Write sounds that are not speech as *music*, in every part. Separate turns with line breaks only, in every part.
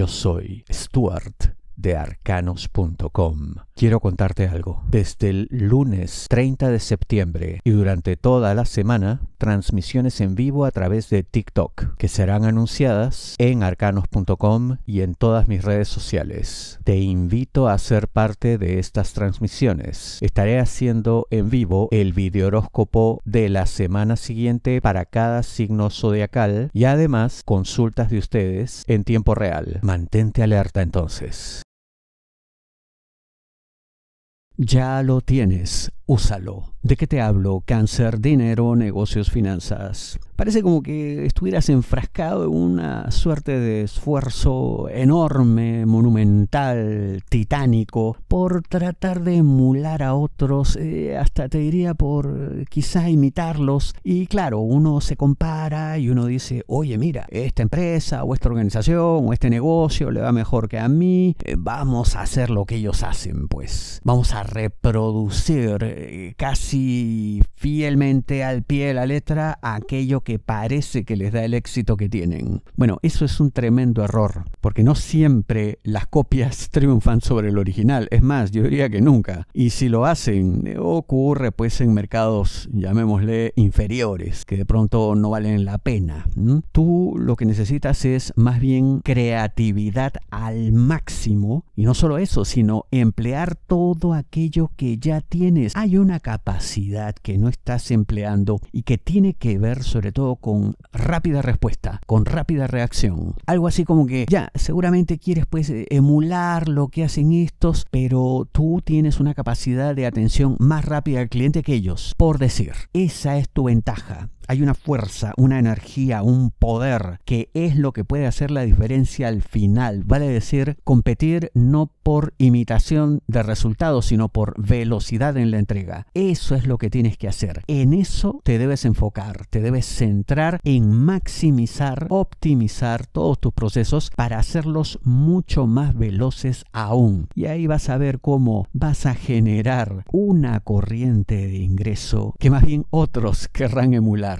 Yo soy Stuart de arcanos.com. Quiero contarte algo. Desde el lunes 30 de septiembre y durante toda la semana, transmisiones en vivo a través de TikTok, que serán anunciadas en arcanos.com y en todas mis redes sociales. Te invito a ser parte de estas transmisiones. Estaré haciendo en vivo el horóscopo de la semana siguiente para cada signo zodiacal y además consultas de ustedes en tiempo real. Mantente alerta entonces ya lo tienes úsalo. ¿De qué te hablo? Cáncer, dinero, negocios, finanzas. Parece como que estuvieras enfrascado en una suerte de esfuerzo enorme, monumental, titánico, por tratar de emular a otros, eh, hasta te diría por quizá imitarlos. Y claro, uno se compara y uno dice, oye, mira, esta empresa o esta organización o este negocio le va mejor que a mí, eh, vamos a hacer lo que ellos hacen, pues. Vamos a reproducir eh, casi fielmente al pie de la letra aquello que parece que les da el éxito que tienen. Bueno, eso es un tremendo error, porque no siempre las copias *laughs* triunfan sobre el original, es más, yo diría que nunca. Y si lo hacen, eh, ocurre pues en mercados, llamémosle, inferiores, que de pronto no valen la pena. Tú lo que necesitas es más bien creatividad al máximo, y no solo eso, sino emplear todo aquello que ya tienes. Ah, hay una capacidad que no estás empleando y que tiene que ver sobre todo con rápida respuesta, con rápida reacción. Algo así como que ya, seguramente quieres pues eh, emular lo que hacen estos, pero tú tienes una capacidad de atención más rápida al cliente que ellos, por decir. Esa es tu ventaja hay una fuerza, una energía, un poder que es lo que puede hacer la diferencia al final. Vale decir, competir no por imitación de resultados, sino por velocidad en la entrega. Eso es lo que tienes que hacer. En eso te debes enfocar, te debes centrar en maximizar, optimizar todos tus procesos para hacerlos mucho más veloces aún. Y ahí vas a ver cómo vas a generar una corriente de ingreso que más bien otros querrán emular.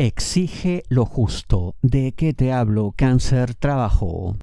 Exige lo justo. ¿De qué te hablo? Cáncer, trabajo.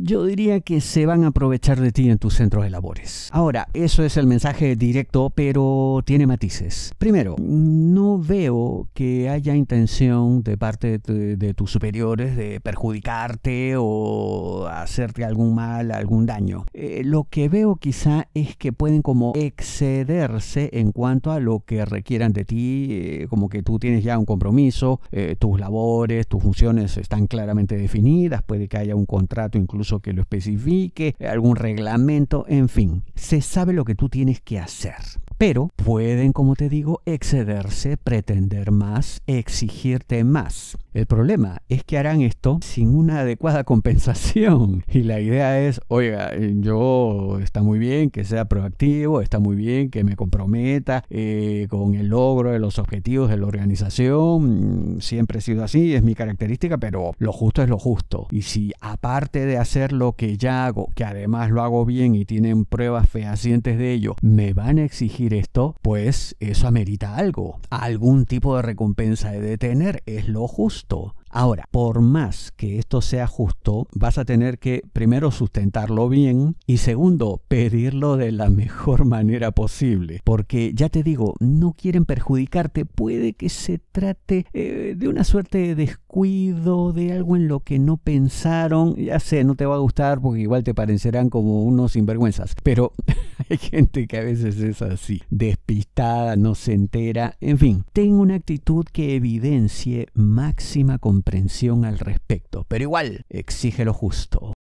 Yo diría que se van a aprovechar de ti en tus centros de labores. Ahora, eso es el mensaje directo, pero tiene matices. Primero, no veo que haya intención de parte de, tus superiores de perjudicarte o hacerte algún mal, algún daño. Eh, lo que veo quizá es que pueden como excederse en cuanto a lo que requieran de ti, eh, como que tú tienes ya un compromiso eh, tus labores, tus funciones están claramente definidas, puede que haya un contrato incluso que lo especifique, algún reglamento, en fin, se sabe lo que tú tienes que hacer pero pueden, como te digo, excederse, pretender más, exigirte más. El problema es que harán esto sin una adecuada *laughs* compensación. Y la idea es, oiga, eh, yo está muy bien que sea proactivo, está muy bien que me comprometa eh, con el logro de los objetivos de la organización. Mm, siempre he sido así, es mi característica, pero lo justo es lo justo. Y si aparte de hacer lo que ya hago, que además lo hago bien y tienen pruebas fehacientes de ello, me van a exigir esto, pues eso amerita algo, algún tipo de recompensa de tener, es lo justo. Ahora, por más que esto sea justo, vas a tener que primero sustentarlo bien y segundo, pedirlo de la mejor *laughs* manera posible. Porque ya te digo, no quieren perjudicarte, puede que se trate eh, de una suerte de cuido de algo en lo que no pensaron. Ya sé, no te va a gustar porque igual te parecerán como unos sinvergüenzas, pero *laughs* hay gente que a veces es así, despistada, no se entera, en fin. tengo una actitud que evidencie máxima comprensión al respecto, pero igual exige lo justo.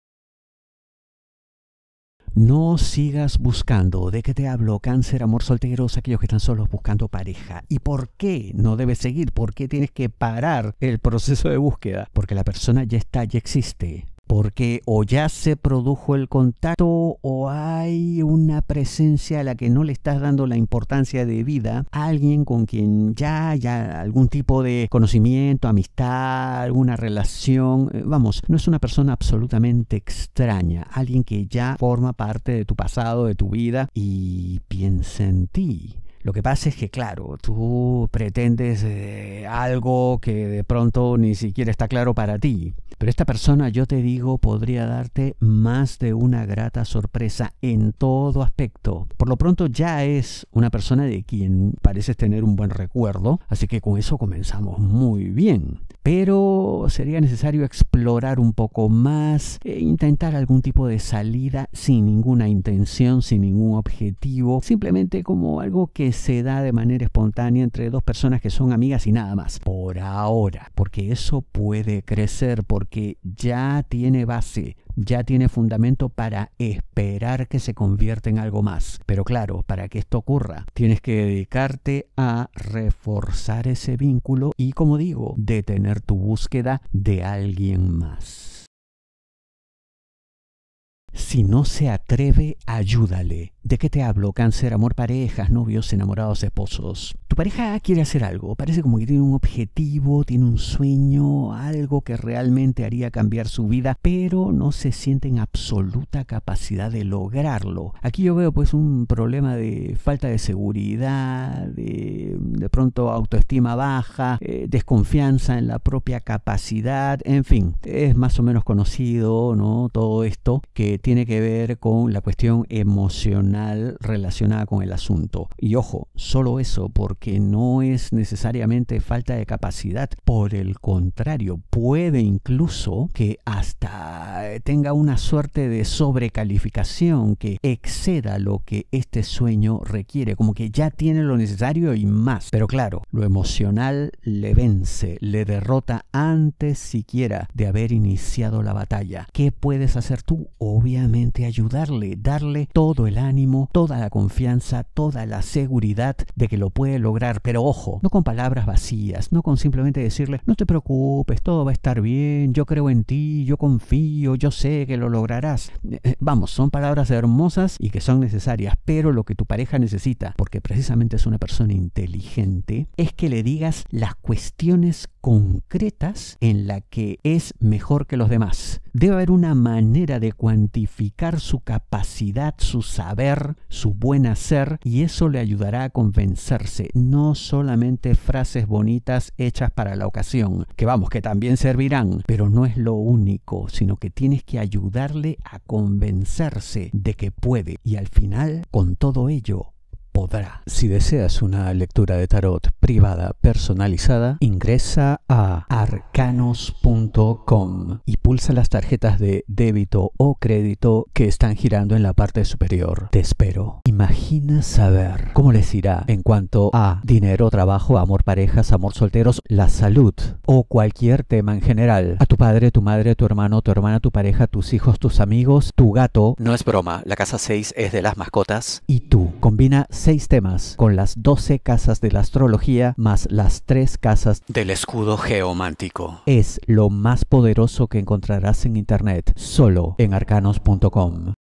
No sigas buscando. ¿De qué te hablo? Cáncer, amor solteros, aquellos que están solos buscando pareja. ¿Y por qué no debes seguir? ¿Por qué tienes que parar el proceso de búsqueda? Porque la persona ya está, ya existe porque o ya se produjo el contacto o hay una presencia a la que no le estás dando la importancia de vida, alguien con quien ya haya algún tipo de conocimiento, amistad, alguna relación, eh, vamos, no es una persona absolutamente extraña, alguien que ya forma parte de tu pasado, de tu vida y piensa en ti lo que pasa es que, claro, tú pretendes eh, algo que de pronto ni siquiera está claro para ti. Pero esta persona, yo te digo, podría darte más de una grata sorpresa en todo aspecto. Por lo pronto ya es una persona de quien pareces tener un buen recuerdo, así que con eso comenzamos muy bien. Pero sería necesario explorar un poco más e intentar algún tipo de salida sin ninguna intención, sin ningún objetivo, simplemente como algo que se da de manera espontánea entre dos personas que son amigas y nada más. Por ahora, porque eso puede crecer, porque ya tiene base, ya tiene fundamento para esperar que se convierta en algo más. Pero claro, para que esto ocurra, tienes que dedicarte a reforzar ese vínculo y, como digo, detener tu búsqueda de alguien más. Si no se atreve, ayúdale. ¿De qué te hablo? Cáncer, amor, parejas, novios, enamorados, esposos. Tu pareja quiere hacer algo, parece como que tiene un objetivo, tiene un sueño, algo que realmente haría cambiar su vida, pero no se siente en absoluta capacidad de lograrlo. Aquí yo veo pues un problema de falta de seguridad, de de pronto autoestima baja, eh, desconfianza en la propia capacidad, en fin, es más o menos conocido, ¿no? Todo esto que tiene que ver con la cuestión emocional relacionada con el asunto. Y ojo, solo eso, porque no es necesariamente falta de capacidad, por el contrario, puede incluso que hasta tenga una suerte de sobrecalificación que exceda lo que este sueño requiere, como que ya tiene lo necesario y más. Pero claro, lo emocional le vence, le derrota antes siquiera de haber iniciado la batalla. ¿Qué puedes hacer tú? Obviamente ayudarle, darle todo el ánimo, toda la confianza, toda la seguridad de que lo puede lograr. Pero ojo, no con palabras vacías, no con simplemente decirle, no te preocupes, todo va a estar bien, yo creo en ti, yo confío, yo sé que lo lograrás. Eh, eh, vamos, son palabras hermosas y que son necesarias, pero lo que tu pareja necesita, porque precisamente es una persona inteligente, es que le digas las cuestiones concretas en la que es mejor que los demás. Debe haber una manera de cuantificar su capacidad, su saber, su buen hacer, y eso le ayudará a convencerse, no solamente frases bonitas hechas para la ocasión, que vamos, que también servirán, pero no es lo único, sino que tienes que ayudarle a convencerse de que puede, y al final, con todo ello, si deseas una lectura de tarot privada personalizada, ingresa a arcanos.com y pulsa las tarjetas de débito o crédito que están girando en la parte superior. Te espero imagina saber cómo les irá en cuanto a dinero, trabajo, amor, parejas, amor, solteros, la salud o cualquier tema en general. A tu padre, tu madre, tu hermano, tu hermana, tu pareja, tus hijos, tus amigos, tu gato. No es broma, la casa 6 es de las mascotas. Y tú. Combina 6 temas con las 12 casas de la astrología más las 3 casas del escudo geomántico. Es lo más poderoso que encontrarás en internet, solo en arcanos.com.